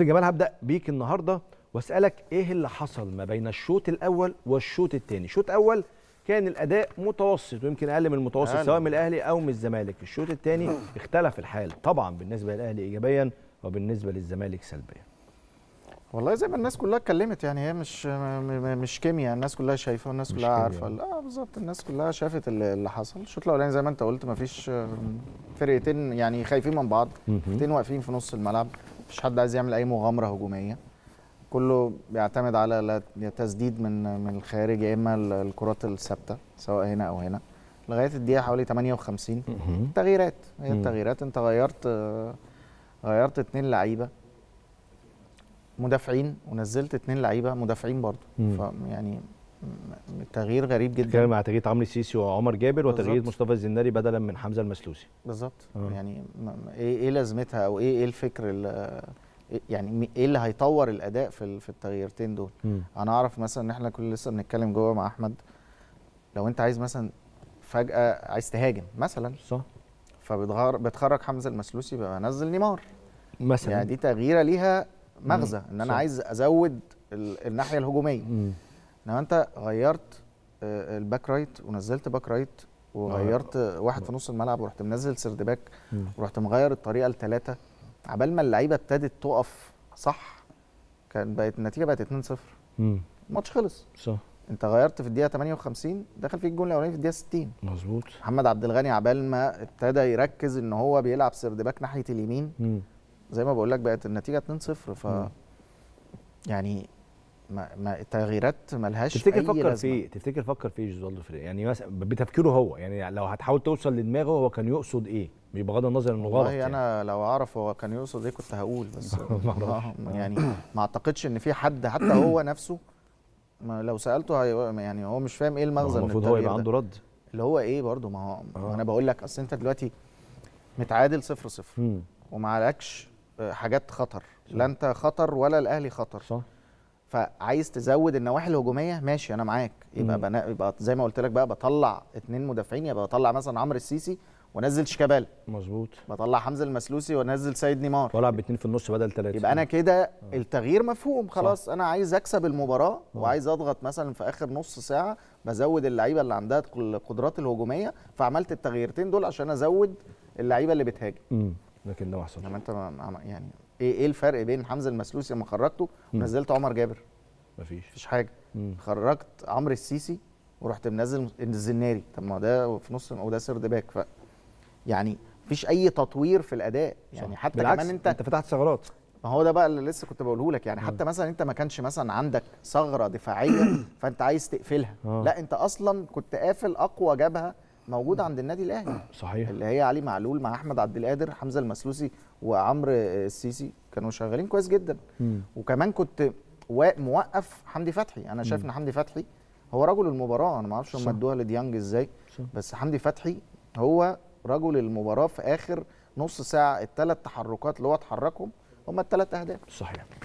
جمال هبدا بيك النهارده واسالك ايه اللي حصل ما بين الشوط الاول والشوط الثاني الشوط الاول كان الاداء متوسط ويمكن اقل من المتوسط سواء من الاهلي او من الزمالك الشوط الثاني اختلف الحال طبعا بالنسبه للاهلي ايجابيا وبالنسبه للزمالك سلبيا والله زي ما الناس كلها اتكلمت يعني هي مش مش كيمياء الناس كلها شايفه والناس كلها عارفه لا بالظبط الناس كلها شافت اللي حصل الشوط الاولاني زي ما انت قلت ما فيش فرقتين يعني خايفين من بعض فرقتين واقفين في نص الملعب مفيش حد عايز يعمل اي مغامره هجوميه كله بيعتمد على تسديد من من الخارج يا اما الكرات الثابته سواء هنا او هنا لغايه الدقيقه حوالي 58 تغييرات هي التغييرات انت غيرت غيرت اثنين لعيبه مدافعين ونزلت اثنين لعيبه مدافعين برضه فيعني تغيير غريب جدا بتتكلم على تغيير عمرو سيسي وعمر جابر وتغيير مصطفى الزناري بدلا من حمزه المسلوسي بالظبط آه. يعني ايه ايه لازمتها او ايه ايه الفكر إيه- يعني ايه اللي هيطور الاداء في في التغييرتين دول م. انا اعرف مثلا ان احنا كل لسه بنتكلم جوه مع احمد لو انت عايز مثلا فجاه عايز تهاجم مثلا صح فبتخرج حمزه المسلوسي بقى نزل نيمار مثلا يعني دي تغييره ليها مغزى ان انا صح. عايز ازود الناحيه الهجوميه م. انما انت غيرت آه، الباك رايت ونزلت باك رايت وغيرت آه، آه. واحد في نص الملعب ورحت منزل سرد باك ورحت مغير الطريقه لثلاثه عبال ما اللعيبه ابتدت تقف صح كان بقت النتيجه بقت 2-0 الماتش خلص صح انت غيرت في الدقيقه 58 دخل فيك الجون الاولاني في الدقيقه 60 مظبوط محمد عبد الغني عبال ما ابتدى يركز ان هو بيلعب سرد باك ناحيه اليمين مم. زي ما بقول لك بقت النتيجه 2-0 ف مم. يعني ما ما التغييرات ملهاش تفتكر فكر في ايه؟ تفتكر فكر في ايه جوزوالدو فريري؟ يعني مثلا بتفكيره هو يعني لو هتحاول توصل لدماغه هو كان يقصد ايه؟ بغض النظر انه غلط يعني انا لو اعرف هو كان يقصد ايه كنت هقول بس آه، يعني ما اعتقدش ان في حد حتى هو نفسه ما لو سالته يعني هو مش فاهم ايه المغزى من المفروض هو يبقى عنده رد اللي هو ايه برضه ما هو آه. انا بقول لك اصل انت دلوقتي متعادل صفر صفر ومعلكش آه، حاجات خطر لا انت خطر ولا الاهلي خطر صح فعايز تزود النواحي الهجوميه ماشي انا معاك يبقى بنا... يبقى زي ما قلت لك بقى بطلع اثنين مدافعين يبقى بطلع مثلا عمرو السيسي وانزل شيكابالا مظبوط بطلع حمزه المسلوسي وانزل سيد نيمار والعب باثنين في النص بدل ثلاثه يبقى انا كده آه. التغيير مفهوم خلاص صح. انا عايز اكسب المباراه آه. وعايز اضغط مثلا في اخر نص ساعه بزود اللعيبه اللي عندها القدرات الهجوميه فعملت التغييرتين دول عشان ازود اللعيبه اللي بتهاجم لكن ده ما حصلش انما انت يعني ايه ايه الفرق بين حمزه المسلوسي لما خرجته ونزلت عمر جابر مفيش مفيش حاجه مم. خرجت عمرو السيسي ورحت منزل الزناري طب ما ده في نص وده سرد باك ف يعني مفيش اي تطوير في الاداء يعني حتى بالعكس. كمان انت انت فتحت ثغرات ما هو ده بقى اللي لسه كنت بقوله لك يعني حتى آه. مثلا انت ما كانش مثلا عندك ثغره دفاعيه فانت عايز تقفلها آه. لا انت اصلا كنت قافل اقوى جبهه موجود عند النادي الاهلي صحيح اللي هي علي معلول مع احمد عبد القادر حمزه المسلوسي وعمرو السيسي كانوا شغالين كويس جدا م. وكمان كنت موقف حمدي فتحي انا شايف ان حمدي فتحي هو رجل المباراه انا ما اعرفش هم ادوها لديانج ازاي صح. بس حمدي فتحي هو رجل المباراه في اخر نص ساعه الثلاث تحركات اللي هو اتحركهم هم الثلاث اهداف صحيح